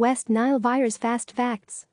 West Nile virus fast facts.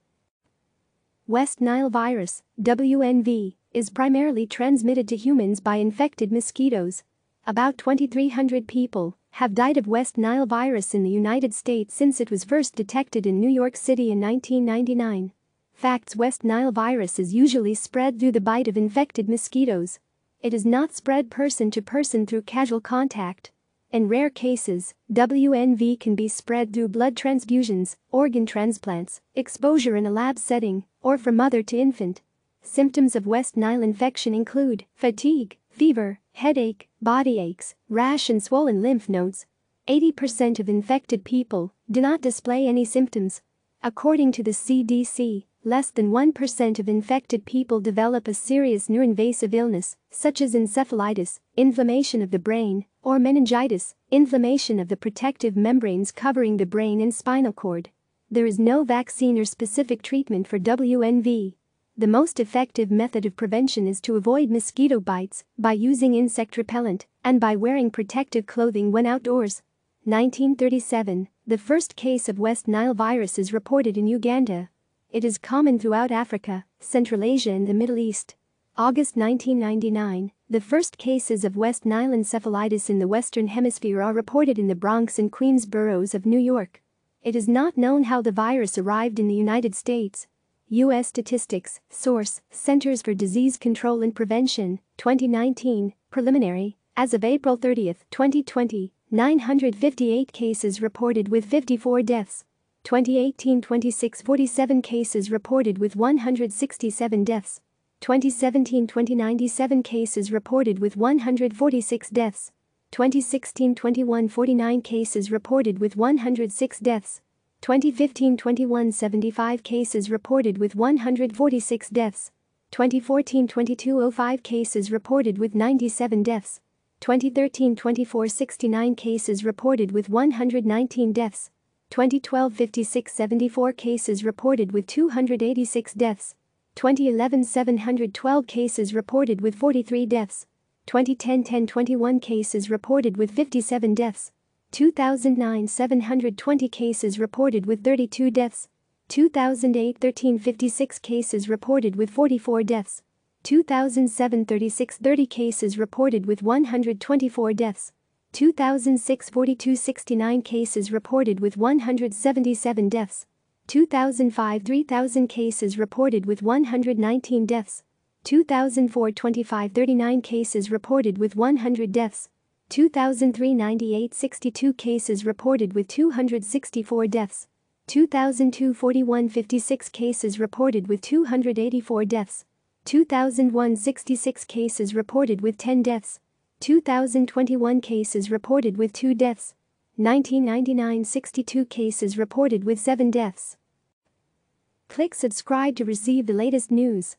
West Nile virus, WNV, is primarily transmitted to humans by infected mosquitoes. About 2,300 people have died of West Nile virus in the United States since it was first detected in New York City in 1999. Facts West Nile virus is usually spread through the bite of infected mosquitoes. It is not spread person to person through casual contact. In rare cases, WNV can be spread through blood transfusions, organ transplants, exposure in a lab setting, or from mother to infant. Symptoms of West Nile infection include fatigue, fever, headache, body aches, rash and swollen lymph nodes. 80% of infected people do not display any symptoms. According to the CDC, less than 1% of infected people develop a serious neuroinvasive illness, such as encephalitis, inflammation of the brain, or meningitis, inflammation of the protective membranes covering the brain and spinal cord. There is no vaccine or specific treatment for WNV. The most effective method of prevention is to avoid mosquito bites by using insect repellent and by wearing protective clothing when outdoors. 1937, the first case of West Nile virus is reported in Uganda. It is common throughout Africa, Central Asia and the Middle East. August 1999, the first cases of West Nile encephalitis in the Western Hemisphere are reported in the Bronx and Queens boroughs of New York. It is not known how the virus arrived in the United States. U.S. Statistics, Source, Centers for Disease Control and Prevention, 2019, Preliminary, as of April 30, 2020, 958 cases reported with 54 deaths. 2018 26 47 cases reported with 167 deaths. 2017-2097 cases reported with 146 deaths. 2016-21 49 cases reported with 106 deaths. 2015-21 75 cases reported with 146 deaths. 2014-22 05 cases reported with 97 deaths. 2013-24 69 cases reported with 119 deaths. 2012 56 74 cases reported with 286 deaths. 2011 712 cases reported with 43 deaths. 2010 1021 cases reported with 57 deaths. 2009 720 cases reported with 32 deaths. 2008 1356 cases reported with 44 deaths. 2007 3630 cases reported with 124 deaths. 2006 4269 cases reported with 177 deaths. 2005 3,000 cases reported with 119 deaths. 2004 25 39 cases reported with 100 deaths. 2003 98 62 cases reported with 264 deaths. 2002 41 56 cases reported with 284 deaths. 2001 66 cases reported with 10 deaths. 2021 cases reported with 2 deaths. 1999 62 cases reported with 7 deaths. Click subscribe to receive the latest news.